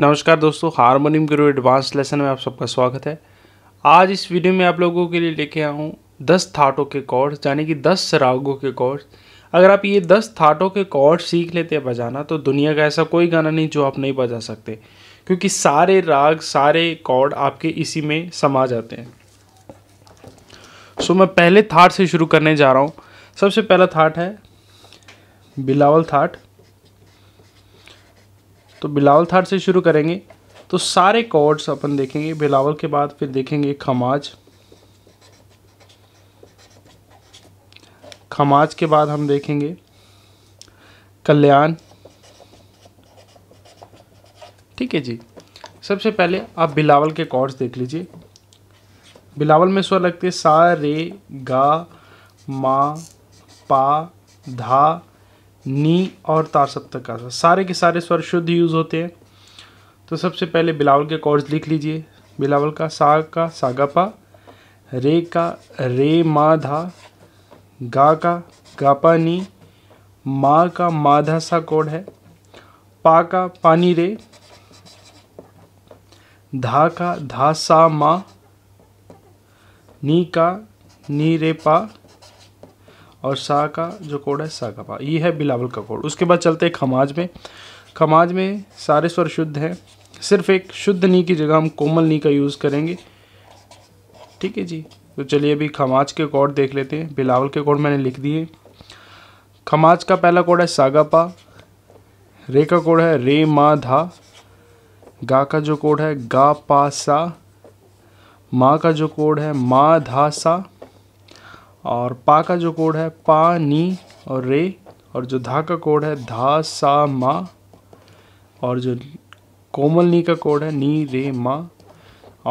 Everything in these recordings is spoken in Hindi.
नमस्कार दोस्तों हारमोनियम गुरु एडवांस लेसन में आप सबका स्वागत है आज इस वीडियो में आप लोगों के लिए लेके आया हूँ दस थाटों के कॉर्ड्स यानी कि दस रागों के कॉर्ड्स अगर आप ये दस थाटों के कॉर्ड सीख लेते हैं बजाना तो दुनिया का ऐसा कोई गाना नहीं जो आप नहीं बजा सकते क्योंकि सारे राग सारे कॉर्ड आपके इसी में समा जाते हैं सो मैं पहले थाट से शुरू करने जा रहा हूँ सबसे पहला थाट है बिलावल थाट तो बिलावल थाट से शुरू करेंगे तो सारे कॉर्ड्स अपन देखेंगे बिलावल के बाद फिर देखेंगे खमाज खमाज के बाद हम देखेंगे कल्याण ठीक है जी सबसे पहले आप बिलावल के कॉर्ड्स देख लीजिए बिलावल में स्वर लगते सा रे गा मा पा धा नी और तार सप्तक का सा सारे के सारे स्वर शुद्ध यूज़ होते हैं तो सबसे पहले बिलावल के कॉर्ड्स लिख लीजिए बिलावल का सा का पा रे का रे मा धा गा का गा पा नी माँ का माधा सा कोड है पा का पानी रे धा का धा सा मा नी का नी रे पा और सा का जो कोड है सा का पा ये है बिलावल का कोड उसके बाद चलते हैं खमाज में खमाज में सारे स्वर शुद्ध हैं सिर्फ एक शुद्ध नी की जगह हम कोमल नी का यूज़ करेंगे ठीक है जी तो चलिए अभी खमाज के कोड देख लेते हैं बिलावल के कोड मैंने लिख दिए खमाज का पहला कोड है सागा पा रे का कोड है रे मा धा गा का जो कोड है गा पा सा माँ का जो कोड है मा धा सा और पा का जो कोड है पा नी और रे और जो धा का कोड है धा सा मा और जो कोमल नी का कोड है नी रे मा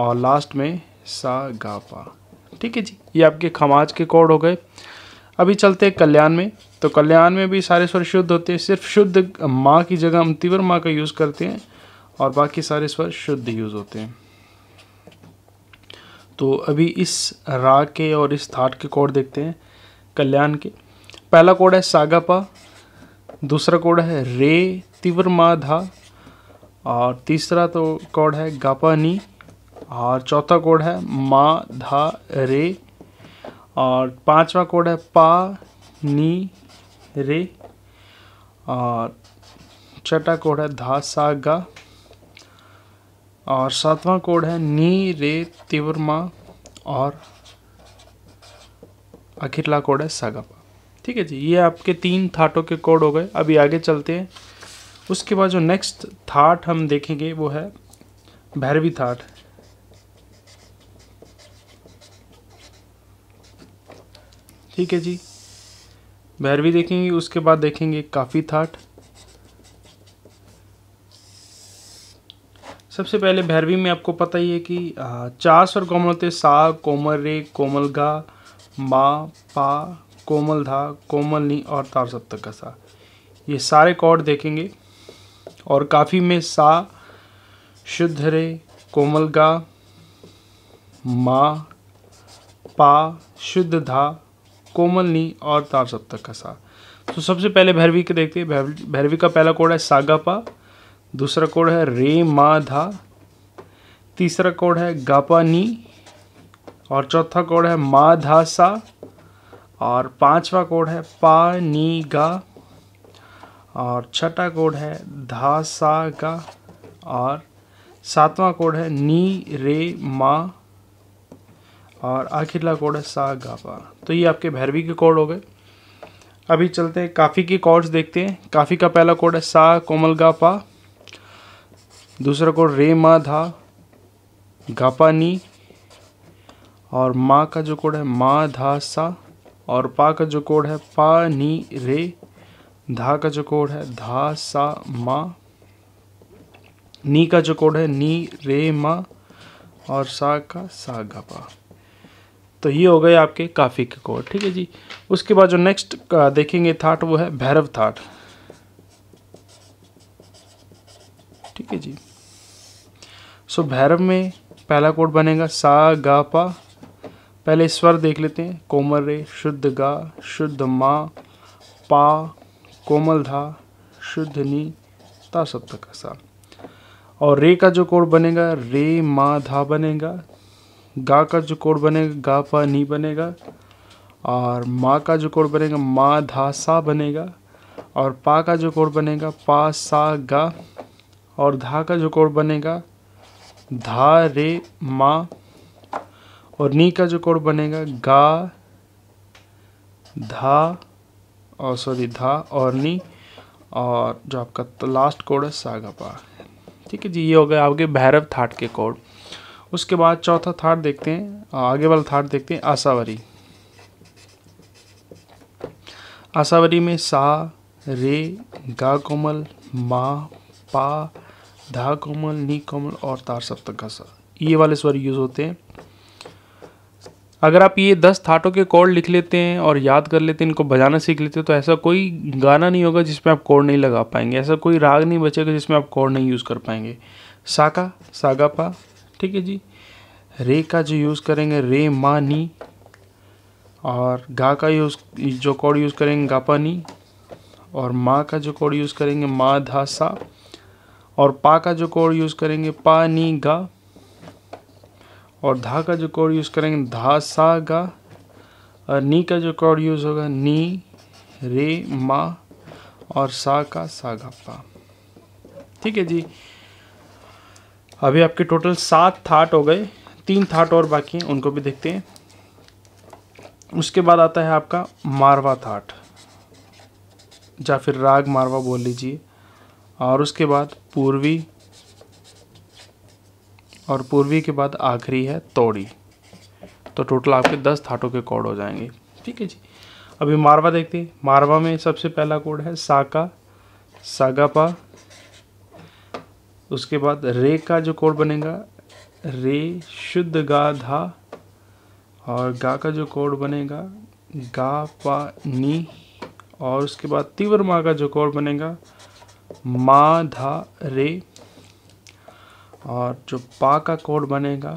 और लास्ट में सा गा पा ठीक है जी ये आपके खमाज के कोड हो गए अभी चलते हैं कल्याण में तो कल्याण में भी सारे स्वर शुद्ध होते हैं सिर्फ शुद्ध माँ की जगह हम तीवर माँ का यूज़ करते हैं और बाकी सारे स्वर शुद्ध यूज़ होते हैं तो अभी इस रा के और इस थाट के कोड देखते हैं कल्याण के पहला कोड है सागा पा दूसरा कोड है रे तीव्र माधा धा और तीसरा तो कोड है गापा नी और चौथा कोड है मा धा रे और पांचवा कोड है पा नी रे और छठा कोड है धा सा गा और सातवां कोड है नी रे तिवरमा और अखिरला कोड है सागापा ठीक है जी ये आपके तीन थाटों के कोड हो गए अभी आगे चलते हैं उसके बाद जो नेक्स्ट थाट हम देखेंगे वो है भैरवी थाट ठीक है जी भैरवी देखेंगे उसके बाद देखेंगे काफ़ी थाट सबसे पहले भैरवी में आपको पता ही है कि चार स्वर कोमल होते सा कोमल रे कोमल गा मा पा कोमल धा कोमल नी और तार सप्तक का सा ये सारे कॉर्ड देखेंगे और काफ़ी में सा शुद्ध रे कोमल गा मा पा शुद्ध धा कोमल नी और तार सप्तक का सा तो सबसे पहले भैरवी के देखते हैं भैरवी का पहला कोड है सागा पा दूसरा कोड है रे मा धा तीसरा कोड है गापा नी और चौथा कोड है मा धा सा और पांचवा कोड है पा नी गा और छठा कोड है धा सा गा और सातवां कोड है नी रे मा और आखिरला कोड है सा गा पा तो ये आपके भैरवी के कोड हो गए अभी चलते हैं काफ़ी के कॉर्ड्स देखते हैं काफ़ी का पहला कोड है सा कोमल गा पा दूसरा कोड रे मा धा गापा नी और माँ का जो कोड है मा धा सा और पा का जो कोड है पा नी रे धा का जो कोड है धा सा मा नी का जो कोड है नी रे मा और सा का सा गापा तो ये हो गए आपके काफ़ी के कोड ठीक है जी उसके बाद जो नेक्स्ट देखेंगे थाट वो है भैरव थाट ठीक है जी सो भैरव में पहला कोड बनेगा सा गा पा पहले स्वर देख लेते हैं कोमल रे शुद्ध गा शुद्ध मा पा कोमल धा शुद्ध नी ता तक का सा और रे का जो कोड बनेगा रे मा धा बनेगा गा का जो कोड बनेगा गा पा नी बनेगा और माँ का जो कोड बनेगा माँ धा सा बनेगा और पा का जो कोड बनेगा पा सा गा और धा का जो कोड बनेगा धा रे मा और नी का जो कोड बनेगा गा धा और सॉरी धा और नी और जो आपका तो लास्ट कोड है सागापा ठीक है जी ये हो गया आपके भैरव थाट के कोड उसके बाद चौथा थाट देखते हैं आगे वाला थाट देखते हैं आसावरी आसावरी में सा रे गा कोमल मा पा धा कोमल नी कोमल और तार सप्तक का सा ये वाले स्वर यूज होते हैं अगर आप ये दस थाटों के कोड लिख लेते हैं और याद कर लेते हैं इनको बजाना सीख लेते हैं तो ऐसा कोई गाना नहीं होगा जिसमें आप कोड नहीं लगा पाएंगे ऐसा कोई राग नहीं बचेगा जिसमें आप कोड नहीं यूज़ कर पाएंगे साका सागा पा ठीक है जी रे का जो यूज़ करेंगे रे मा नी और गा का यूज़ जो कोड यूज़ करेंगे गापा नी और माँ का जो कोड यूज़ करेंगे माँ धा सा और पा का जो कोड यूज़ करेंगे पा नी गा और धा का जो कोड यूज़ करेंगे धा सा गा और नी का जो कोड यूज़ होगा नी रे मा और सा का गा पा ठीक है जी अभी आपके टोटल सात थाट हो गए तीन थाट और बाकी हैं उनको भी देखते हैं उसके बाद आता है आपका मारवा थाट या फिर राग मारवा बोल लीजिए और उसके बाद पूर्वी और पूर्वी के बाद आखिरी है तोड़ी तो टोटल आपके दस थाटों के कोड हो जाएंगे ठीक है जी अभी मारवा देखते हैं मारवा में सबसे पहला कोड है साका सागापा उसके बाद रे का जो कोड बनेगा रे शुद्ध गा धा और गा का जो कोड बनेगा गा पा नी और उसके बाद तीव्र माँ का जो कोड बनेगा मा धा रे और जो पा का कोड बनेगा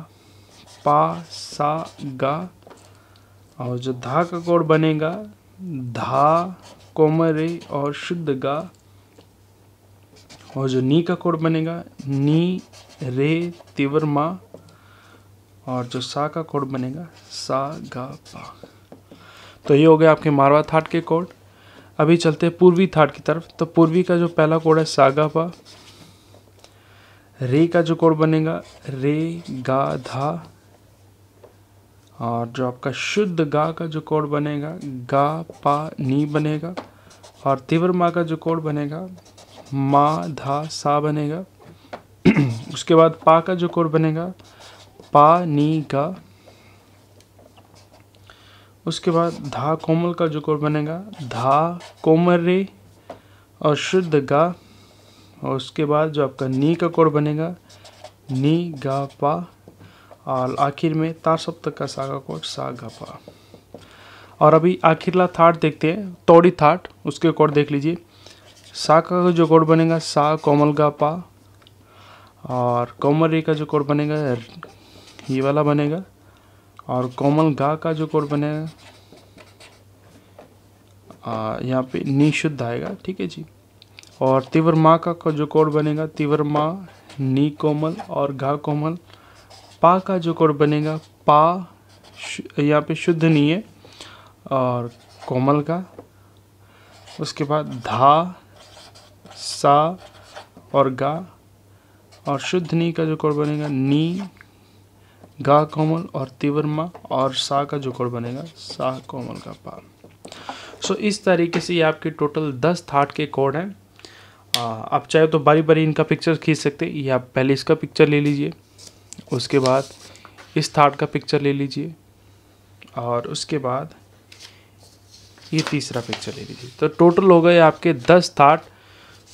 पा सा गा और जो धा का कोड बनेगा धा कोमरे और शुद्ध गा और जो नी का कोड बनेगा नी रे तिवर मा और जो सा का कोड बनेगा सा गा पा तो ये हो गया आपके मारवा थाट के कोड अभी चलते हैं पूर्वी थाट की तरफ तो पूर्वी का जो पहला कोड है सागा पा रे का जो कोड बनेगा रे गा धा और जो आपका शुद्ध गा का जो कोड बनेगा गा पा नी बनेगा और तीव्र माँ का जो कोड बनेगा मा धा सा बनेगा उसके बाद पा का जो कोड बनेगा पा नी गा उसके बाद धा कोमल का जो कोर बनेगा धा कोमर रे और शुद्ध गा और उसके बाद जो आपका नी का कोर बनेगा नी गा पा और आखिर में तार सप्तक का सा का सा गा पा और अभी आखिरला थाट देखते हैं तोड़ी थाट उसके कोर देख लीजिए सा का जो कोर बनेगा सा कोमल गा पा और कोमर रे का जो कोर बनेगा ये वाला बनेगा और कोमल गा का जो कोड बनेगा यहाँ पे नी शुद्ध आएगा ठीक है जी और तीव्र माँ का जो कोड बनेगा तीव्र माँ नी कोमल और घा कोमल पा का जो कोड बनेगा पा यहाँ पे शुद्ध नहीं है और कोमल का उसके बाद धा सा और गा और शुद्ध नी का जो कोड बनेगा नी गा कोमल और तिवरमा और सा का जो कोड बनेगा सा कोमल का पा सो so, इस तरीके से ये आपके टोटल दस थाट के कोड हैं आप चाहे तो बारी बारी इनका पिक्चर खींच सकते हैं ये आप पहले इसका पिक्चर ले लीजिए उसके बाद इस थाट का पिक्चर ले लीजिए और उसके बाद ये तीसरा पिक्चर ले लीजिए तो टोटल हो गए आपके दस थाट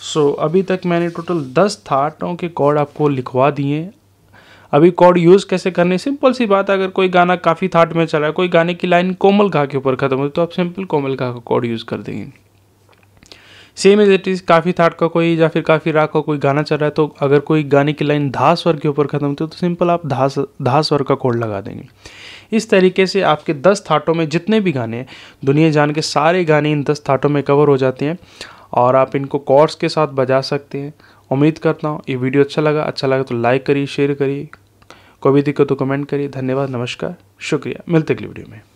सो so, अभी तक मैंने टोटल दस थाटों के कोड आपको लिखवा दिए अभी कॉर्ड यूज़ कैसे करने सिंपल सी बात अगर कोई गाना काफ़ी थाट में चला है कोई गाने की लाइन कोमल घा के ऊपर ख़त्म हो तो आप सिंपल कोमल घा का कॉर्ड यूज़ कर देंगे सेम एज इट इज़ काफ़ी थाट का कोई या फिर काफ़ी राग का कोई गाना चल रहा है तो अगर कोई गाने की लाइन धा स्वर के ऊपर ख़त्म होती है तो सिंपल आप धा धा स्वर का कोड लगा देंगे इस तरीके से आपके दस थाटों में जितने भी गाने हैं दुनिया जान के सारे गाने इन दस थाटों में कवर हो जाते हैं और आप इनको कॉर्ड्स के साथ बजा सकते हैं उम्मीद करता हूँ ये वीडियो अच्छा लगा अच्छा लगा तो लाइक करिए शेयर करिए कोई भी दिक्कत तो कमेंट करिए धन्यवाद नमस्कार शुक्रिया मिलते अगली वीडियो में